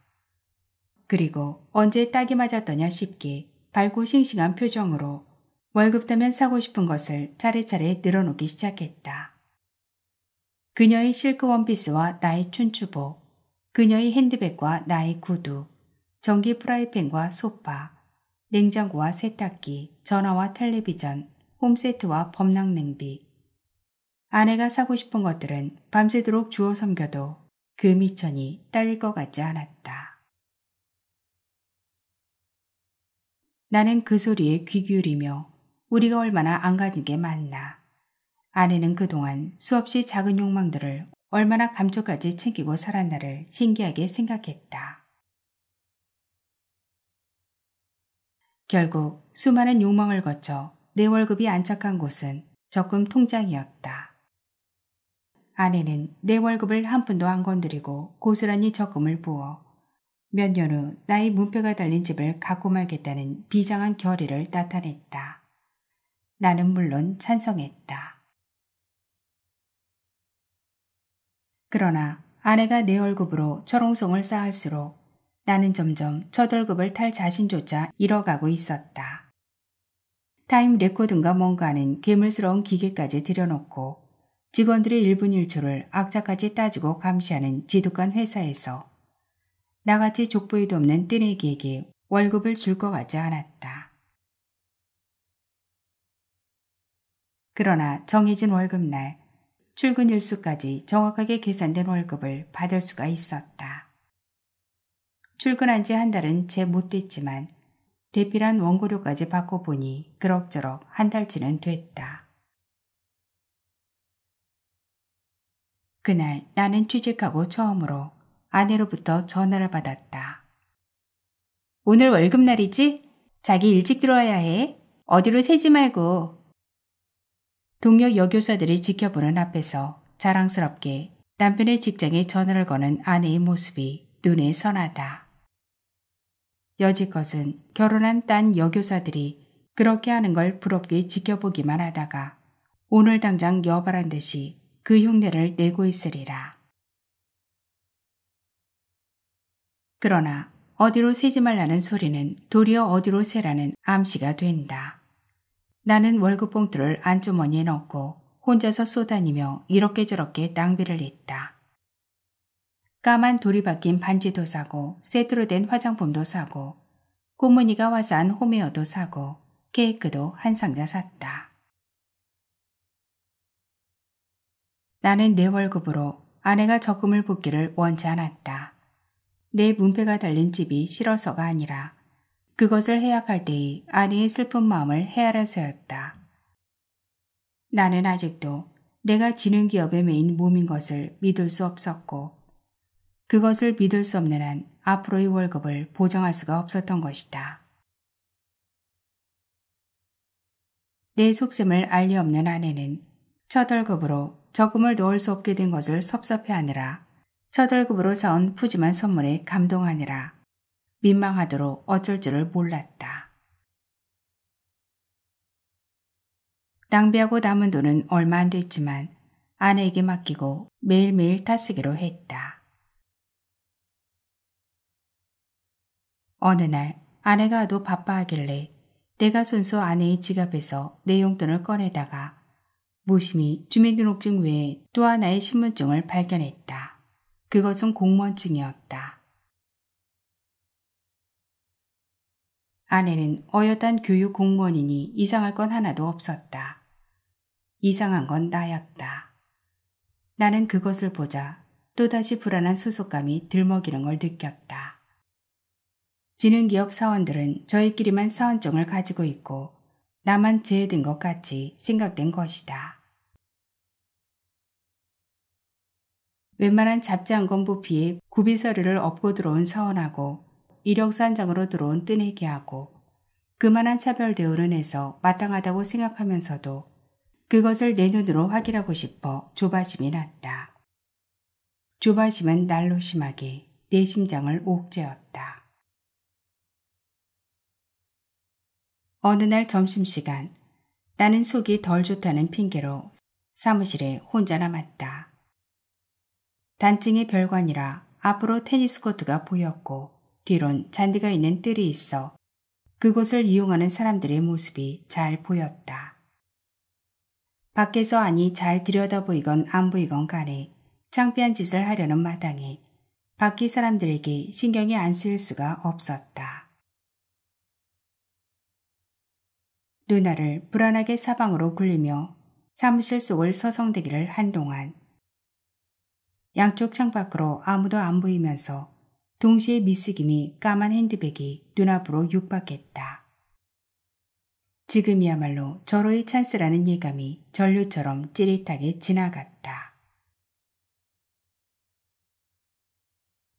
그리고 언제 딱이 맞았더냐 싶게 밝고 싱싱한 표정으로 월급 따면 사고 싶은 것을 차례차례 늘어놓기 시작했다. 그녀의 실크 원피스와 나의 춘추복, 그녀의 핸드백과 나의 구두, 전기 프라이팬과 소파, 냉장고와 세탁기, 전화와 텔레비전, 홈세트와 범낭냉비 아내가 사고 싶은 것들은 밤새도록 주워 섬겨도 그 미천이 딸릴 것 같지 않았다. 나는 그 소리에 귀 기울이며 우리가 얼마나 안 가진 게맞나 아내는 그동안 수없이 작은 욕망들을 얼마나 감초까지 챙기고 살았나를 신기하게 생각했다. 결국 수많은 욕망을 거쳐 내 월급이 안착한 곳은 적금 통장이었다. 아내는 내 월급을 한 푼도 안 건드리고 고스란히 적금을 부어 몇 년 후 나의 문패가 달린 집을 갖고 말겠다는 비장한 결의를 나타냈다. 나는 물론 찬성했다. 그러나 아내가 내 월급으로 철옹성을 쌓을수록 나는 점점 첫월급을 탈 자신조차 잃어가고 있었다. 타임 레코드인가 뭔가는 괴물스러운 기계까지 들여놓고 직원들의 1분 1초를 악착같이 따지고 감시하는 지독한 회사에서 나같이 족보에도 없는 뜨내기에게 월급을 줄 것 같지 않았다. 그러나 정해진 월급날 출근 일수까지 정확하게 계산된 월급을 받을 수가 있었다. 출근한 지 한 달은 채못 됐지만 대필한 원고료까지 받고 보니 그럭저럭 한 달치는 됐다. 그날 나는 취직하고 처음으로 아내로부터 전화를 받았다. 오늘 월급날이지? 자기 일찍 들어와야 해. 어디로 새지 말고 동료 여교사들이 지켜보는 앞에서 자랑스럽게 남편의 직장에 전화를 거는 아내의 모습이 눈에 선하다. 여지껏은 결혼한 딴 여교사들이 그렇게 하는 걸 부럽게 지켜보기만 하다가 오늘 당장 여발한 듯이 그 흉내를 내고 있으리라. 그러나 어디로 새지 말라는 소리는 도리어 어디로 새라는 암시가 된다. 나는 월급 봉투를 안주머니에 넣고 혼자서 쏘다니며 이렇게 저렇게 낭비를 했다. 까만 돌이 박힌 반지도 사고 세트로 된 화장품도 사고 꽃무늬가 화사한 홈웨어도 사고 케이크도 한 상자 샀다. 나는 내 월급으로 아내가 적금을 붓기를 원치 않았다. 내 문패가 달린 집이 싫어서가 아니라 그것을 해약할 때에 아내의 슬픈 마음을 헤아려서였다. 나는 아직도 내가 지는 기업의 메인 몸인 것을 믿을 수 없었고 그것을 믿을 수 없는 한 앞으로의 월급을 보장할 수가 없었던 것이다. 내 속셈을 알리 없는 아내는 첫월급으로 적금을 넣을 수 없게 된 것을 섭섭해하느라 첫월급으로 사온 푸짐한 선물에 감동하느라 민망하도록 어쩔 줄을 몰랐다. 낭비하고 남은 돈은 얼마 안 됐지만 아내에게 맡기고 매일매일 타쓰기로 했다. 어느 날 아내가 하도 바빠하길래 내가 손수 아내의 지갑에서 내 용돈을 꺼내다가 무심히 주민등록증 외에 또 하나의 신분증을 발견했다. 그것은 공무원증이었다. 아내는 어엿한 교육 공무원이니 이상할 건 하나도 없었다. 이상한 건 나였다. 나는 그것을 보자 또다시 불안한 소속감이 들먹이는 걸 느꼈다. 지능기업 사원들은 저희끼리만 사원증을 가지고 있고 나만 죄된 것 같이 생각된 것이다. 웬만한 잡지 한건 부피에 구비 서류를 업고 들어온 사원하고 이력산장으로 들어온 뜨내기하고 그만한 차별 대우를 해서 마땅하다고 생각하면서도 그것을 내 눈으로 확인하고 싶어 조바심이 났다. 조바심은 날로 심하게 내 심장을 옥죄었다. 어느 날 점심시간 나는 속이 덜 좋다는 핑계로 사무실에 혼자 남았다. 단층의 별관이라 앞으로 테니스 코트가 보였고 뒤론 잔디가 있는 뜰이 있어 그곳을 이용하는 사람들의 모습이 잘 보였다. 밖에서 아니 잘 들여다보이건 안 보이건 간에 창피한 짓을 하려는 마당에 밖의 사람들에게 신경이 안 쓰일 수가 없었다. 누나를 불안하게 사방으로 굴리며 사무실 속을 서성대기를 한동안 양쪽 창밖으로 아무도 안 보이면서 동시에 미스김이 까만 핸드백이 눈앞으로 육박했다. 지금이야말로 절호의 찬스라는 예감이 전류처럼 찌릿하게 지나갔다.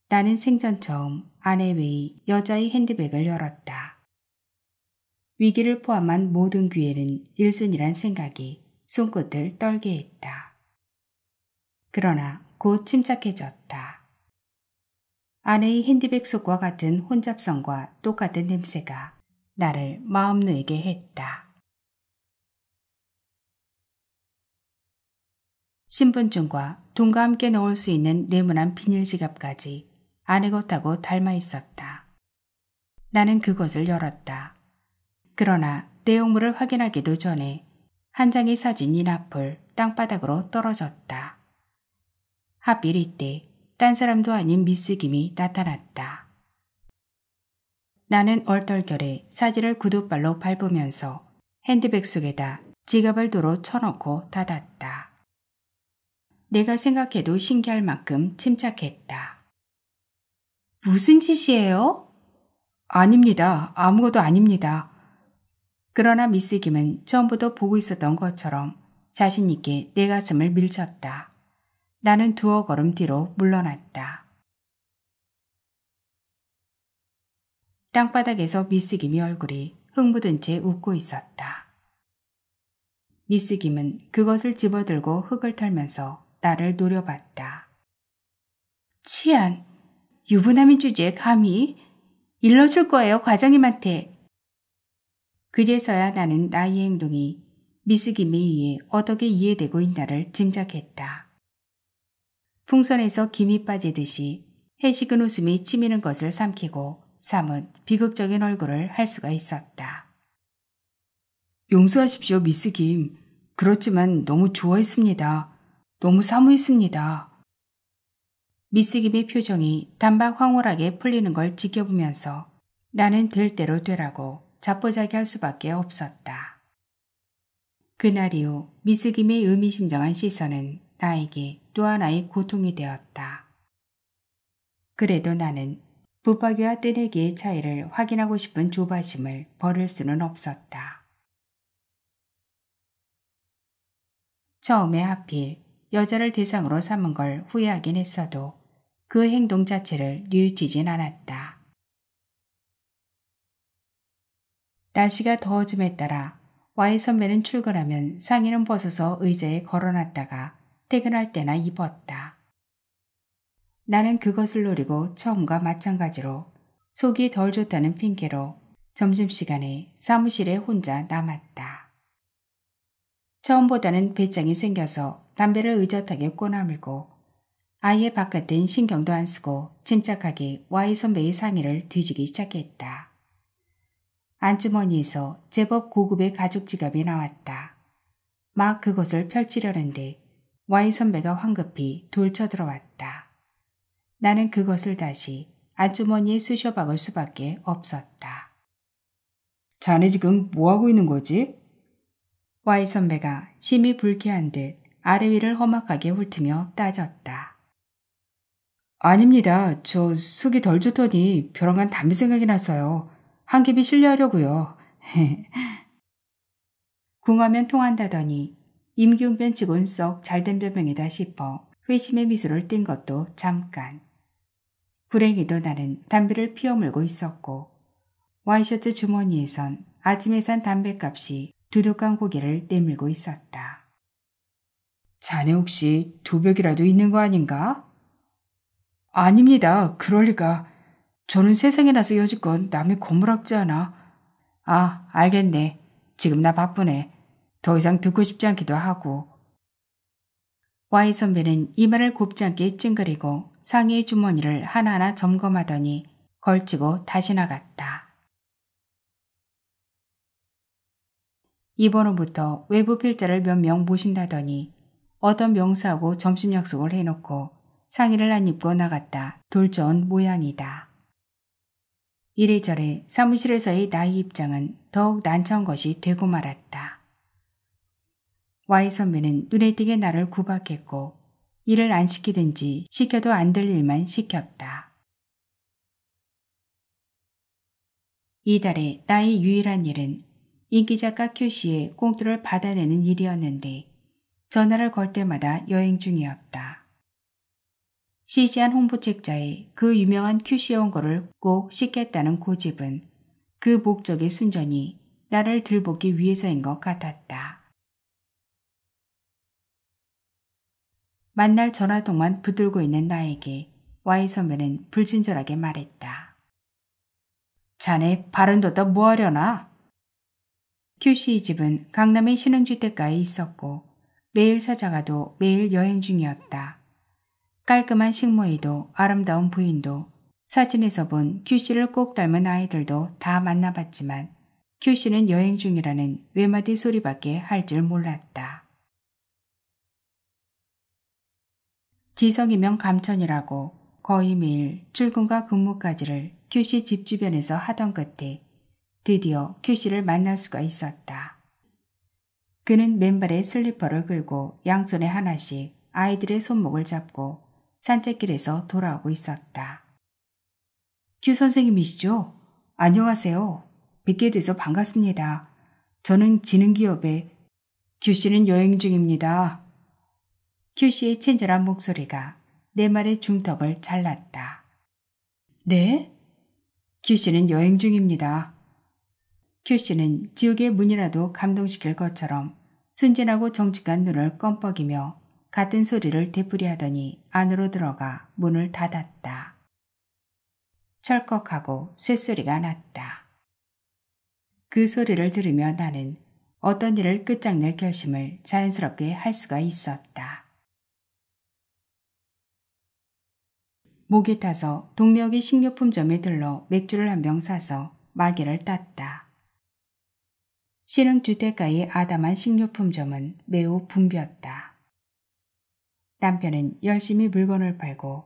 나는 생전 처음 아내 외의 여자의 핸드백을 열었다. 위기를 포함한 모든 귀에는 일순이란 생각이 손끝을 떨게 했다. 그러나 곧 침착해졌다. 아내의 핸드백 속과 같은 혼잡성과 똑같은 냄새가 나를 마음 놓이게 했다. 신분증과 돈과 함께 넣을 수 있는 네모난 비닐 지갑까지 아내 것하고 닮아 있었다. 나는 그것을 열었다. 그러나 내용물을 확인하기도 전에 한 장의 사진이 나풀 땅바닥으로 떨어졌다. 하필 이때 딴 사람도 아닌 미스 김이 나타났다. 나는 얼떨결에 사지를 구두발로 밟으면서 핸드백 속에다 지갑을 도로 쳐놓고 닫았다. 내가 생각해도 신기할 만큼 침착했다. 무슨 짓이에요? 아닙니다. 아무것도 아닙니다. 그러나 미스 김은 처음부터 보고 있었던 것처럼 자신있게 내 가슴을 밀쳤다. 나는 두어 걸음 뒤로 물러났다. 땅바닥에서 미스김이 얼굴이 흥부든 채 웃고 있었다. 미스김은 그것을 집어들고 흙을 털면서 나를 노려봤다. 치안, 유부남인 주제에 감히 일러줄 거예요, 과장님한테. 그제서야 나는 나의 행동이 미스김에 의해 어떻게 이해되고 있나를 짐작했다. 풍선에서 김이 빠지듯이 해식은 웃음이 치미는 것을 삼키고 삼은 비극적인 얼굴을 할 수가 있었다. 용서하십시오, 미스 김. 그렇지만 너무 좋아했습니다. 너무 사무했습니다 미스 김의 표정이 단박 황홀하게 풀리는 걸 지켜보면서 나는 될 대로 되라고 자포자기 할 수밖에 없었다. 그날 이후 미스 김의 의미심장한 시선은 나에게 또 하나의 고통이 되었다. 그래도 나는 붙박이와 뜨내기의 차이를 확인하고 싶은 조바심을 버릴 수는 없었다. 처음에 하필 여자를 대상으로 삼은 걸 후회하긴 했어도 그 행동 자체를 뉘우치진 않았다. 날씨가 더워짐에 따라 와이 선배는 출근하면 상의는 벗어서 의자에 걸어놨다가 퇴근할 때나 입었다. 나는 그것을 노리고 처음과 마찬가지로 속이 덜 좋다는 핑계로 점심시간에 사무실에 혼자 남았다. 처음보다는 배짱이 생겨서 담배를 의젓하게 꼬나물고 아예 바깥엔 신경도 안 쓰고 침착하게 Y 선배의 상의를 뒤지기 시작했다. 안주머니에서 제법 고급의 가죽 지갑이 나왔다. 막 그것을 펼치려는데 와이 선배가 황급히 돌쳐 들어왔다. 나는 그것을 다시 안주머니에 쑤셔 박을 수밖에 없었다. 자네 지금 뭐하고 있는 거지? 와이 선배가 심히 불쾌한 듯 아래 위를 험악하게 훑으며 따졌다. 아닙니다. 저 속이 덜 좋더니 벼랑간 담배 생각이 나서요. 한 김이 실려하려고요 궁하면 통한다더니 임기웅변 측은 썩 잘된 변명이다 싶어 회심의 미소를 띤 것도 잠깐. 불행히도 나는 담배를 피워 물고 있었고 와이셔츠 주머니에선 아침에 산 담배값이 두둑한 고개를 내밀고 있었다. 자네 혹시 도벽이라도 있는 거 아닌가? 아닙니다. 그럴 리가. 저는 세상에 나서 여지껏 남의 고물학지 않아. 아, 알겠네. 지금 나 바쁘네. 더 이상 듣고 싶지 않기도 하고 Y 선배는 이마를 곱지 않게 찡그리고 상의 주머니를 하나하나 점검하더니 걸치고 다시 나갔다. 이번 호부터 외부 필자를 몇 명 모신다더니 어떤 명사하고 점심 약속을 해놓고 상의를 안 입고 나갔다 돌온 모양이다. 이래저래 사무실에서의 나의 입장은 더욱 난처한 것이 되고 말았다. 와이 선배는 눈에 띄게 나를 구박했고 일을 안 시키든지 시켜도 안 될 일만 시켰다. 이달의 나의 유일한 일은 인기작가큐시의 꽁투를 받아내는 일이었는데 전화를 걸 때마다 여행 중이었다. 시시한 홍보책자에그 유명한 큐시 원고를 꼭시켰다는 고집은 그 목적의 순전히 나를 들보기 위해서인 것 같았다. 만날 전화통만 붙들고 있는 나에게 와이 선배는 불친절하게 말했다. 자네 발은 뒀다 뭐하려나? 큐씨의 집은 강남의 신흥주택가에 있었고 매일 찾아가도 매일 여행 중이었다. 깔끔한 식모이도 아름다운 부인도 사진에서 본 큐씨를 꼭 닮은 아이들도 다 만나봤지만 큐씨는 여행 중이라는 외마디 소리밖에 할 줄 몰랐다. 지성이면 감천이라고 거의 매일 출근과 근무까지를 큐씨 집 주변에서 하던 끝에 드디어 큐씨를 만날 수가 있었다. 그는 맨발에 슬리퍼를 끌고 양손에 하나씩 아이들의 손목을 잡고 산책길에서 돌아오고 있었다. 큐 선생님이시죠? 안녕하세요. 뵙게 돼서 반갑습니다. 저는 지능기업의 큐 씨는 여행 중입니다. 큐씨의 친절한 목소리가 내 말의 중턱을 잘랐다. 네? 큐씨는 여행 중입니다. 큐씨는 지옥의 문이라도 감동시킬 것처럼 순진하고 정직한 눈을 껌뻑이며 같은 소리를 되풀이하더니 안으로 들어가 문을 닫았다. 철컥하고 쇳소리가 났다. 그 소리를 들으며 나는 어떤 일을 끝장낼 결심을 자연스럽게 할 수가 있었다. 목이 타서 동네역의 식료품점에 들러 맥주를 한 병 사서 마개를 땄다. 신흥 주택가의 아담한 식료품점은 매우 붐볐다. 남편은 열심히 물건을 팔고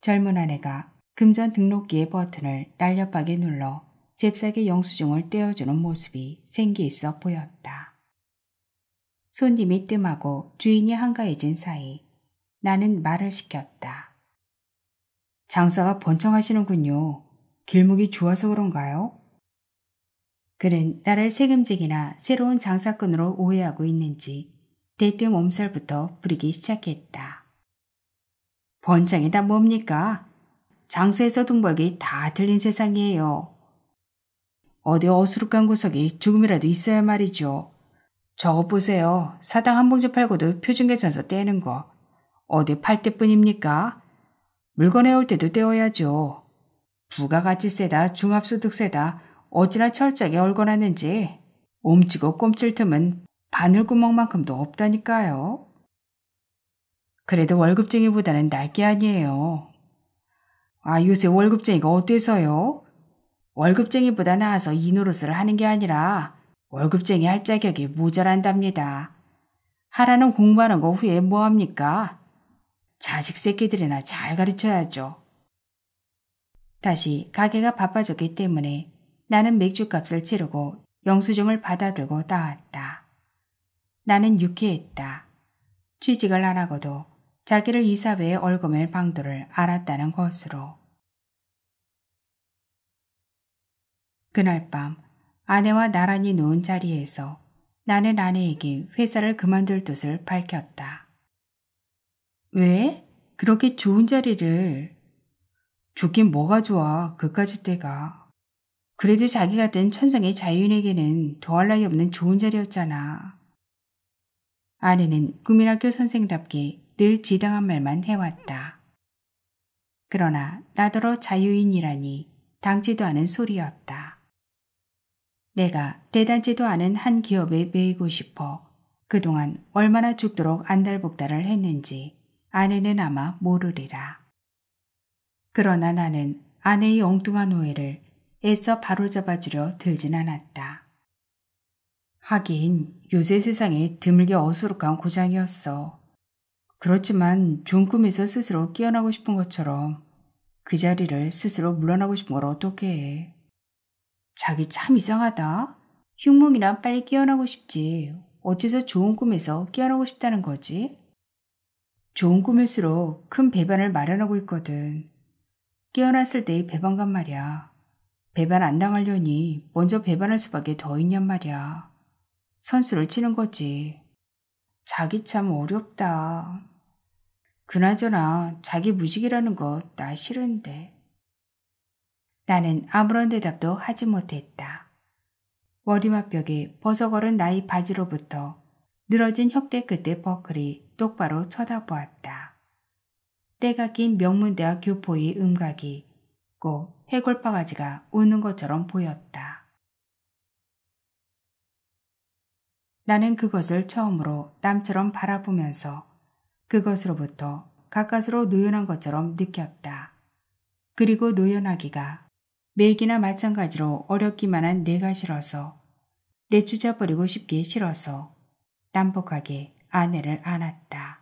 젊은 아내가 금전 등록기의 버튼을 날렵하게 눌러 잽싸게 영수증을 떼어주는 모습이 생기 있어 보였다. 손님이 뜸하고 주인이 한가해진 사이 나는 말을 시켰다. 장사가 번창하시는군요. 길목이 좋아서 그런가요? 그는 나를 세금쟁이나 새로운 장사꾼으로 오해하고 있는지 대뜸 몸살부터 부리기 시작했다. 번창이다 뭡니까? 장사에서 돈 벌기 다틀린 세상이에요. 어디 어수룩한 구석이 조금이라도 있어야 말이죠. 저거 보세요. 사당 한 봉지 팔고도 표준계산서 떼는 거. 어디 팔 때뿐입니까? 물건에 올 때도 떼어야죠. 부가가치세다 종합소득세다 어찌나 철저하게 얼거놨는지 움치고 꼼칠 틈은 바늘구멍만큼도 없다니까요. 그래도 월급쟁이보다는 날 게 아니에요. 아 요새 월급쟁이가 어때서요? 월급쟁이보다 나아서 이노릇을 하는 게 아니라 월급쟁이 할 자격이 모자란답니다. 하라는 공부하는 거 후에 뭐합니까? 자식 새끼들이나 잘 가르쳐야죠. 다시 가게가 바빠졌기 때문에 나는 맥주값을 치르고 영수증을 받아들고 따왔다. 나는 유쾌했다. 취직을 안 하고도 자기를 이사회에 얼금일 방도를 알았다는 것으로. 그날 밤 아내와 나란히 누운 자리에서 나는 아내에게 회사를 그만둘 뜻을 밝혔다. 왜? 그렇게 좋은 자리를. 좋긴 뭐가 좋아. 그까지 때가. 그래도 자기 같은 천성의 자유인에게는 더할 나위 없는 좋은 자리였잖아. 아내는 국민학교 선생답게 늘 지당한 말만 해왔다. 그러나 나더러 자유인이라니 당지도 않은 소리였다. 내가 대단지도 않은 한 기업에 매이고 싶어 그동안 얼마나 죽도록 안달복달을 했는지 아내는 아마 모르리라. 그러나 나는 아내의 엉뚱한 오해를 애써 바로잡아주려 들진 않았다. 하긴 요새 세상이 드물게 어수룩한 고장이었어. 그렇지만 좋은 꿈에서 스스로 깨어나고 싶은 것처럼 그 자리를 스스로 물러나고 싶은 걸 어떻게 해. 자기 참 이상하다. 흉몽이랑 빨리 깨어나고 싶지. 어째서 좋은 꿈에서 깨어나고 싶다는 거지? 좋은 꿈일수록 큰 배반을 마련하고 있거든. 깨어났을 때의 배반감 말이야. 배반 안 당하려니 먼저 배반할 수밖에 더 있냔 말이야. 선수를 치는 거지. 자기 참 어렵다. 그나저나 자기 무직이라는 거 나 싫은데. 나는 아무런 대답도 하지 못했다. 머리맡 벽에 벗어걸은 나의 바지로부터 늘어진 혁대 끝에 버클이 똑바로 쳐다보았다. 때가 긴 명문대학 교포의 음각이 꼭 해골바가지가 우는 것처럼 보였다. 나는 그것을 처음으로 남처럼 바라보면서 그것으로부터 가까스로 노연한 것처럼 느꼈다. 그리고 노연하기가 매기나 마찬가지로 어렵기만 한 내가 싫어서 내쫓아 버리고 싶기 싫어서 난폭하게 아내를 안았다.